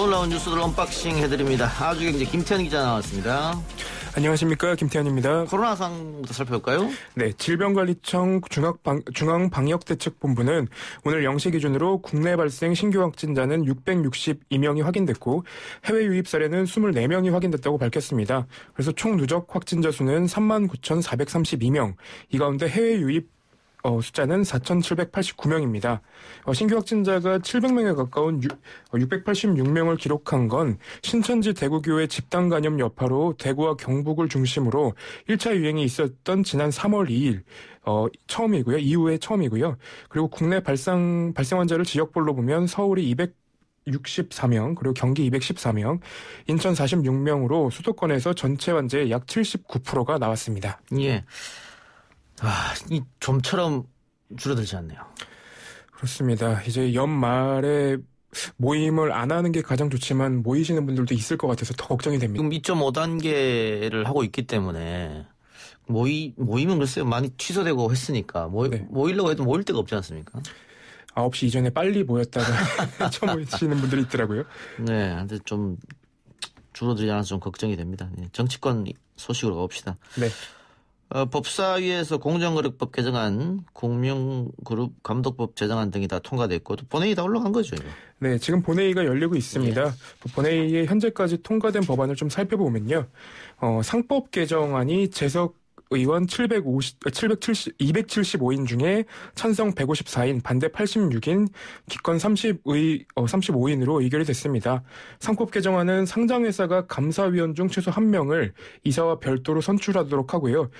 오늘 나온 뉴스들 언박싱 해드립니다. 아주경제 김태현 기자 나왔습니다. 안녕하십니까 김태현입니다. 코로나 상부터 황 살펴볼까요? 네, 질병관리청 중앙방, 중앙방역대책본부는 오늘 0시 기준으로 국내 발생 신규 확진자는 662명이 확인됐고 해외 유입 사례는 24명이 확인됐다고 밝혔습니다. 그래서 총 누적 확진자 수는 39,432명. 이 가운데 해외 유입 어, 숫자는 4,789명입니다. 어, 신규 확진자가 700명에 가까운 6, 686명을 어, 기록한 건 신천지 대구교회 집단 감염 여파로 대구와 경북을 중심으로 1차 유행이 있었던 지난 3월 2일 어, 처음이고요. 이후에 처음이고요. 그리고 국내 발생 발생 환자를 지역별로 보면 서울이 200 64명, 그리고 경기 214명, 인천 46명으로 수도권에서 전체 환자의 약 79%가 나왔습니다. 예. 아, 이 좀처럼 줄어들지 않네요. 그렇습니다. 이제 연말에 모임을 안 하는 게 가장 좋지만 모이시는 분들도 있을 것 같아서 더 걱정이 됩니다. 지금 2.5단계를 하고 있기 때문에 모이, 모임은 글쎄요. 많이 취소되고 했으니까 모이, 네. 모이려고 해도 모일 데가 없지 않습니까? 9시 이전에 빨리 모였다가 처모이시는 분들이 있더라고요. 네, 근데 좀 줄어들지 않아서 좀 걱정이 됩니다. 예, 정치권 소식으로 가봅시다. 네. 어, 법사위에서 공정거래법 개정안, 공명그룹 감독법 제정안 등이 다 통과됐고 또 본회의 다 올라간 거죠. 이거. 네, 지금 본회의가 열리고 있습니다. 네. 본회의에 현재까지 통과된 법안을 좀 살펴보면요, 어, 상법 개정안이 재석 의원 750, 770, 275인 중에 찬성 154인, 반대 86인, 기권 30의, 어, 35인으로 의결이 됐습니다. 상법 개정안은 상장회사가 감사위원 중 최소 1명을 이사와 별도로 선출하도록 하고요.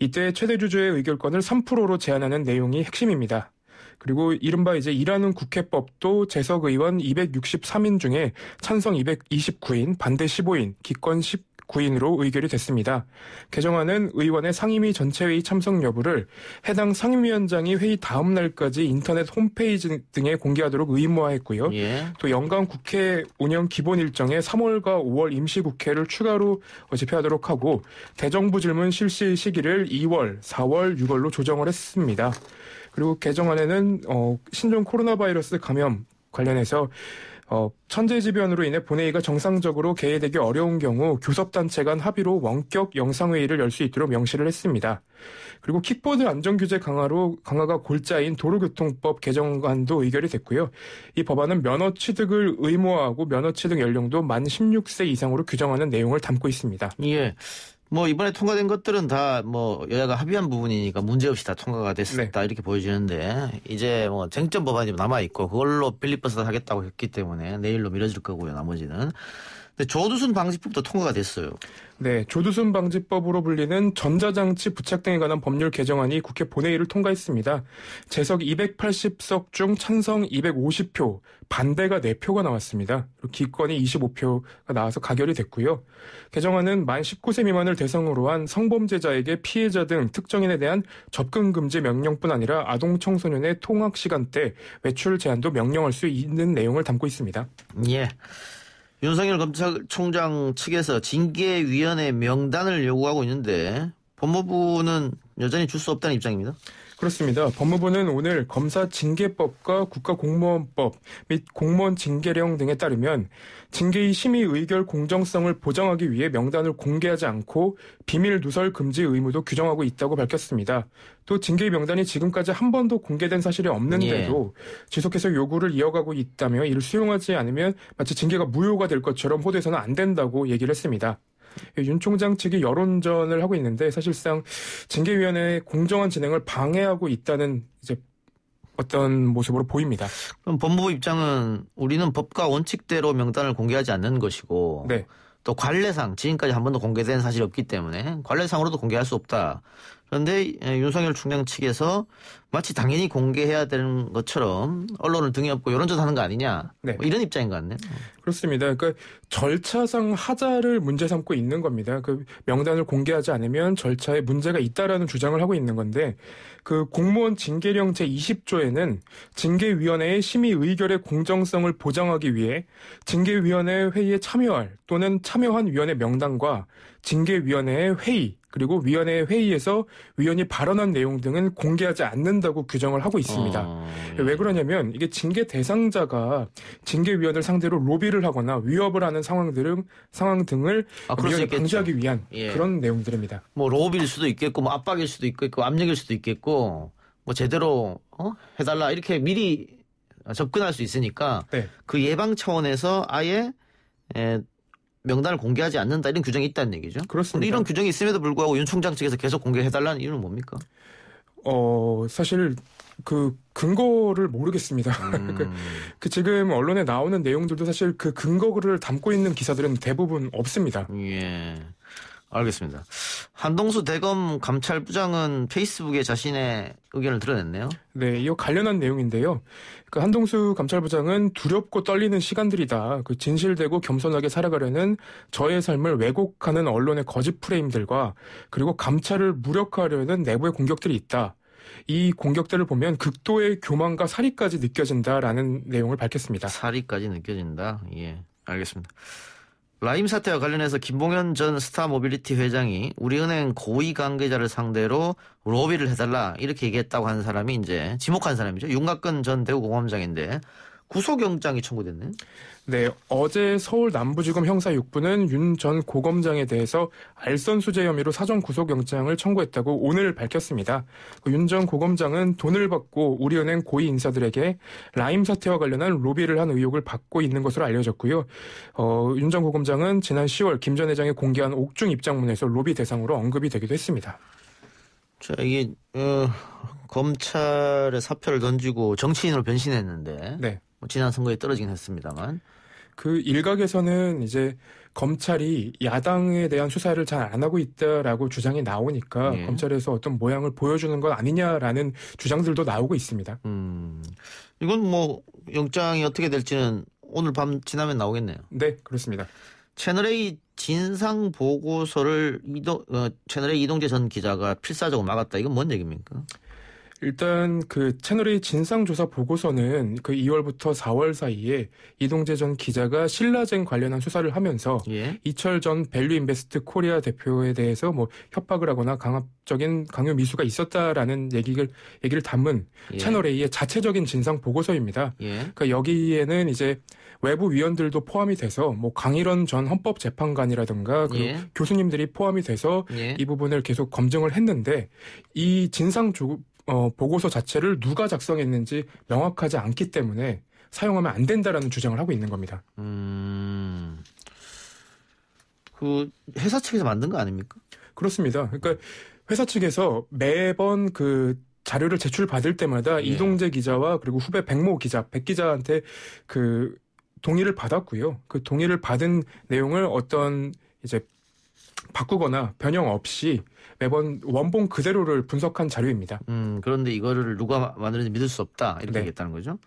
이때 최대 주주의 의결권을 3%로 제한하는 내용이 핵심입니다. 그리고 이른바 이제 일하는 국회법도 재석 의원 263인 중에 찬성 229인, 반대 15인, 기권 10, 구인으로 의결이 됐습니다. 개정안은 의원의 상임위 전체회의 참석 여부를 해당 상임위원장이 회의 다음 날까지 인터넷 홈페이지 등에 공개하도록 의무화했고요. 예. 또 연간 국회 운영 기본 일정에 3월과 5월 임시국회를 추가로 집회하도록 하고 대정부 질문 실시 시기를 2월, 4월, 6월로 조정을 했습니다. 그리고 개정안에는 어, 신종 코로나 바이러스 감염 관련해서 어, 천재지변으로 인해 본회의가 정상적으로 개회되기 어려운 경우 교섭단체 간 합의로 원격 영상회의를 열 수 있도록 명시를 했습니다. 그리고 킥보드 안전규제 강화로 강화가 골자인 도로교통법 개정안도 의결이 됐고요. 이 법안은 면허 취득을 의무화하고 면허 취득 연령도 만 16세 이상으로 규정하는 내용을 담고 있습니다. 예. 뭐 이번에 통과된 것들은 다 뭐 여야가 합의한 부분이니까 문제없이 다 통과가 됐었다 네. 이렇게 보여지는데 이제 뭐 쟁점 법안이 남아 있고 그걸로 빌리버스 터 하겠다고 했기 때문에 내일로 미뤄질 거고요 나머지는 근 네, 조두순 방지법도 통과가 됐어요. 네, 조두순 방지법으로 불리는 전자장치 부착 등에 관한 법률 개정안이 국회 본회의를 통과했습니다. 재석 280석 중 찬성 250표, 반대가 4표가 나왔습니다. 기권이 25표가 나와서 가결이 됐고요. 개정안은 만 19세 미만을 대상으로 한 성범죄자에게 피해자 등 특정인에 대한 접근 금지 명령뿐 아니라 아동 청소년의 통학 시간대 외출 제한도 명령할 수 있는 내용을 담고 있습니다. 예. 윤석열 검찰총장 측에서 징계위원회 명단을 요구하고 있는데 법무부는 여전히 줄 수 없다는 입장입니다. 그렇습니다. 법무부는 오늘 검사 징계법과 국가공무원법 및 공무원 징계령 등에 따르면 징계의 심의 의결 공정성을 보장하기 위해 명단을 공개하지 않고 비밀 누설 금지 의무도 규정하고 있다고 밝혔습니다. 또 징계 명단이 지금까지 한 번도 공개된 사실이 없는데도 예. 지속해서 요구를 이어가고 있다며 이를 수용하지 않으면 마치 징계가 무효가 될 것처럼 호도해서는 안 된다고 얘기를 했습니다. 예, 윤 총장 측이 여론전을 하고 있는데 사실상 징계위원회의 공정한 진행을 방해하고 있다는 이제 어떤 모습으로 보입니다. 그럼 법무부 입장은 우리는 법과 원칙대로 명단을 공개하지 않는 것이고 네. 또 관례상 지금까지 한 번도 공개된 사실이 없기 때문에 관례상으로도 공개할 수 없다. 그런데 예, 윤석열 총장 측에서 마치 당연히 공개해야 되는 것처럼 언론을 등에 업고 이런짓 하는 거 아니냐 네. 뭐 이런 입장인 것 같네요. 음. 그렇습니다. 그러니까 절차상 하자를 문제 삼고 있는 겁니다. 그 명단을 공개하지 않으면 절차에 문제가 있다라는 주장을 하고 있는 건데 그 공무원 징계령 제 20조에는 징계위원회의 심의 의결의 공정성을 보장하기 위해 징계위원회 회의에 참여할 또는 참여한 위원회 명단과 징계위원회의 회의 그리고 위원회 회의에서 위원이 발언한 내용 등은 공개하지 않는다고 규정을 하고 있습니다. 어... 왜 그러냐면 이게 징계 대상자가 징계위원을 상대로 로비를 하거나 위협을 하는 상황 등 상황 등을 아, 위원이 방지하기 위한 예. 그런 내용들입니다. 뭐 로비일 수도 있겠고, 뭐 압박일 수도 있겠고, 압력일 수도 있겠고, 뭐 제대로 어? 해달라 이렇게 미리 접근할 수 있으니까 네. 그 예방 차원에서 아예 에, 예, 명단을 공개하지 않는다 이런 규정이 있다는 얘기죠. 그렇습니다. 이런 규정이 있음에도 불구하고 윤 총장 측에서 계속 공개해달라는 이유는 뭡니까? 어 사실 그 근거를 모르겠습니다. 음. 그, 그, 지금 언론에 나오는 내용들도 사실 그 근거를 담고 있는 기사들은 대부분 없습니다. 예. 알겠습니다. 한동수 대검 감찰부장은 페이스북에 자신의 의견을 드러냈네요. 네, 이와 관련한 내용인데요. 그 한동수 감찰부장은 두렵고 떨리는 시간들이다. 그 진실되고 겸손하게 살아가려는 저의 삶을 왜곡하는 언론의 거짓 프레임들과 그리고 감찰을 무력화하려는 내부의 공격들이 있다. 이 공격들을 보면 극도의 교만과 살이까지 느껴진다라는 내용을 밝혔습니다. 살이까지 느껴진다. 예, 알겠습니다. 라임 사태와 관련해서 김봉현 전 스타 모빌리티 회장이 우리은행 고위 관계자를 상대로 로비를 해달라 이렇게 얘기했다고 하는 사람이 이제 지목한 사람이죠. 윤곽근 전 대구공항장인데 구속영장이 청구됐네. 네, 어제 서울 남부지검 형사 6부는 윤 전 고검장에 대해서 알선수재 혐의로 사전 구속영장을 청구했다고 오늘 밝혔습니다. 그 윤전 고검장은 돈을 받고 우리은행 고위 인사들에게 라임 사태와 관련한 로비를 한 의혹을 받고 있는 것으로 알려졌고요. 어, 윤 전 고검장은 지난 10월 김 전 회장이 공개한 옥중 입장문에서 로비 대상으로 언급이 되기도 했습니다. 자, 이게 어, 검찰의 사표를 던지고 정치인으로 변신했는데 네. 뭐 지난 선거에 떨어지긴 했습니다만 그 일각에서는 이제 검찰이 야당에 대한 수사를 잘 안 하고 있다라고 주장이 나오니까 예. 검찰에서 어떤 모양을 보여주는 건 아니냐라는 주장들도 나오고 있습니다. 음, 이건 뭐 영장이 어떻게 될지는 오늘 밤 지나면 나오겠네요. 네, 그렇습니다. 채널A 진상 보고서를 이동, 어, 채널A 이동재 전 기자가 필사적으로 막았다. 이건 뭔 얘기입니까? 일단 그 채널의 진상조사 보고서는 그 2월부터 4월 사이에 이동재 전 기자가 신라젠 관련한 수사를 하면서 예. 이철 전 밸류인베스트 코리아 대표에 대해서 뭐 협박을 하거나 강압적인 강요 미수가 있었다라는 얘기를 얘기를 담은 예. 채널 A의 자체적인 진상 보고서입니다. 예. 그까 그러니까 여기에는 이제 외부 위원들도 포함이 돼서 뭐 강일원 전 헌법재판관이라든가 그리고 예. 교수님들이 포함이 돼서 예. 이 부분을 계속 검증을 했는데 이 진상 조, 어, 보고서 자체를 누가 작성했는지 명확하지 않기 때문에 사용하면 안 된다라는 주장을 하고 있는 겁니다. 음, 그 회사 측에서 만든 거 아닙니까? 그렇습니다. 그러니까 회사 측에서 매번 그 자료를 제출 받을 때마다 예. 이동재 기자와 그리고 후배 백모 기자, 백 기자한테 그 동의를 받았고요. 그 동의를 받은 내용을 어떤 이제 바꾸거나 변형 없이 매번 원본 그대로를 분석한 자료입니다. 음, 그런데 이거를 누가 만드는지 믿을 수 없다 이렇게 네. 얘기했다는 거죠.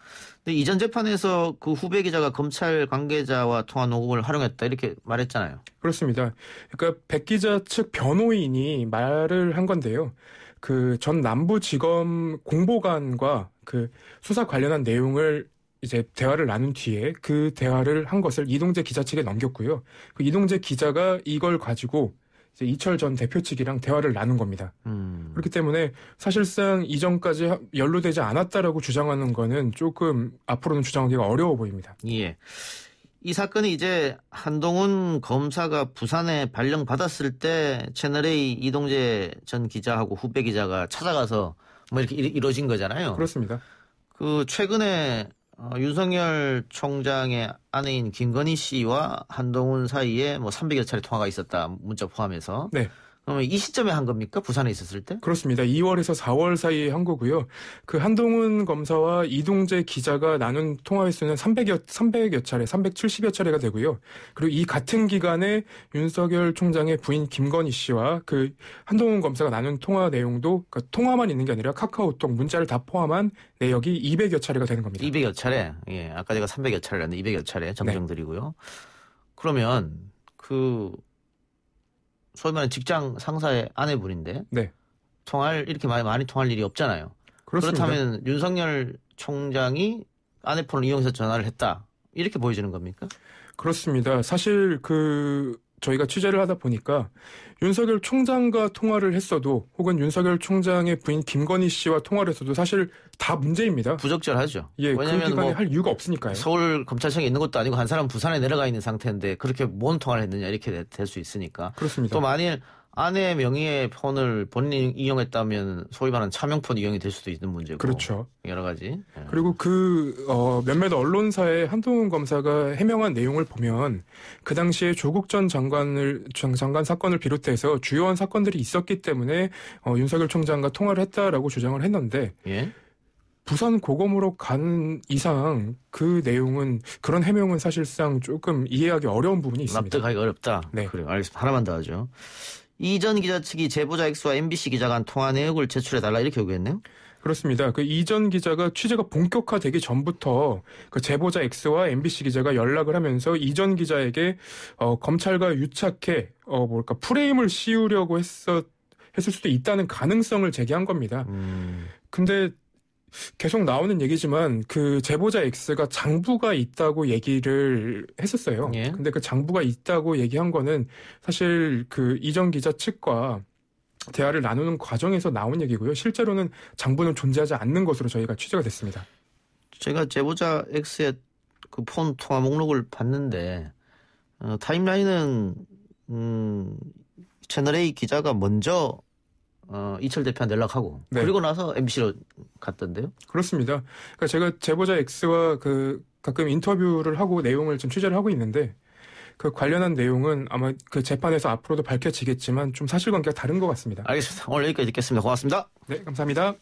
근데 이전 재판에서 그 후배 기자가 검찰 관계자와 통화 녹음을 활용했다 이렇게 말했잖아요. 그렇습니다. 그러니까 백 기자 측 변호인이 말을 한 건데요. 그 전 남부지검 공보관과 그 수사 관련한 내용을 이제 대화를 나눈 뒤에 그 대화를 한 것을 이동재 기자 측에 넘겼고요. 그 이동재 기자가 이걸 가지고 이제 이철 전 대표 측이랑 대화를 나눈 겁니다. 음. 그렇기 때문에 사실상 이전까지 연루되지 않았다라고 주장하는 거는 조금 앞으로는 주장하기가 어려워 보입니다. 예. 이 사건이 이제 한동훈 검사가 부산에 발령 받았을 때 채널A 이동재 전 기자하고 후배 기자가 찾아가서 뭐 이렇게 이루어진 거잖아요. 그렇습니다. 그 최근에 어, 윤석열 총장의 아내인 김건희 씨와 한동훈 사이에 뭐 300여 차례 통화가 있었다 문자 포함해서 네. 그러면 이 시점에 한 겁니까? 부산에 있었을 때? 그렇습니다. 2월에서 4월 사이에 한 거고요. 그 한동훈 검사와 이동재 기자가 나눈 통화 횟수는 300여 300여 차례, 370여 차례가 되고요. 그리고 이 같은 기간에 윤석열 총장의 부인 김건희 씨와 그 한동훈 검사가 나눈 통화 내용도 그러니까 통화만 있는 게 아니라 카카오톡 문자를 다 포함한 내역이 200여 차례가 되는 겁니다. 200여 차례. 예. 아까 제가 300여 차례라는데 200여 차례 네. 정정드리고요. 네. 그러면 그 소위 말해 직장 상사의 아내분인데 네. 통할 이렇게 많이 많이 통할 일이 없잖아요. 그렇습니다. 그렇다면 윤석열 총장이 아내폰을 이용해서 전화를 했다 이렇게 보여지는 겁니까? 그렇습니다. 사실 그 저희가 취재를 하다 보니까 윤석열 총장과 통화를 했어도 혹은 윤석열 총장의 부인 김건희 씨와 통화를 했어도 사실 다 문제입니다. 부적절하죠. 예, 그 왜냐하면 그뭐할 이유가 없으니까요. 서울 검찰청에 있는 것도 아니고 한 사람 부산에 내려가 있는 상태인데 그렇게 뭔 통화를 했느냐 이렇게 될 수 있으니까. 그렇습니다. 또 만일 아내 명의의 폰을 본인이 이용했다면 소위 말하는 차명폰 이용이 될 수도 있는 문제고. 그렇죠. 여러 가지. 예. 그리고 그, 어, 몇몇 언론사의 한동훈 검사가 해명한 내용을 보면 그 당시에 조국 전 장관을, 전 장관 사건을 비롯해서 주요한 사건들이 있었기 때문에 어, 윤석열 총장과 통화를 했다라고 주장을 했는데. 예? 부산 고검으로 간 이상 그 내용은 그런 해명은 사실상 조금 이해하기 어려운 부분이 있습니다. 납득하기 어렵다. 네, 그래 알겠습니다. 하나만 더 하죠. 이전 기자 측이 제보자 X와 MBC 기자 간 통화 내역을 제출해달라 이렇게 요구했네요. 그렇습니다. 그 이전 기자가 취재가 본격화되기 전부터 그 제보자 X와 MBC 기자가 연락을 하면서 이 전 기자에게 어, 검찰과 유착해 어 뭘까 프레임을 씌우려고 했었 했을 수도 있다는 가능성을 제기한 겁니다. 음. 근데 계속 나오는 얘기지만 그 제보자 X가 장부가 있다고 얘기를 했었어요. 예. 근데 그 장부가 있다고 얘기한 거는 사실 그 이전 기자 측과 대화를 나누는 과정에서 나온 얘기고요. 실제로는 장부는 존재하지 않는 것으로 저희가 취재가 됐습니다. 제가 제보자 X의 그 폰 통화 목록을 봤는데 어, 타임라인은 음, 채널 A 기자가 먼저 어, 이철 대표한테 연락하고 네. 그리고 나서 MBC로 같던데요 그렇습니다. 그러니까 제가 제보자 X와 그 가끔 인터뷰를 하고 내용을 좀 취재를 하고 있는데 그 관련한 내용은 아마 그 재판에서 앞으로도 밝혀지겠지만 좀 사실관계가 다른 것 같습니다. 알겠습니다. 오늘 여기까지 듣겠습니다. 고맙습니다. 네, 감사합니다.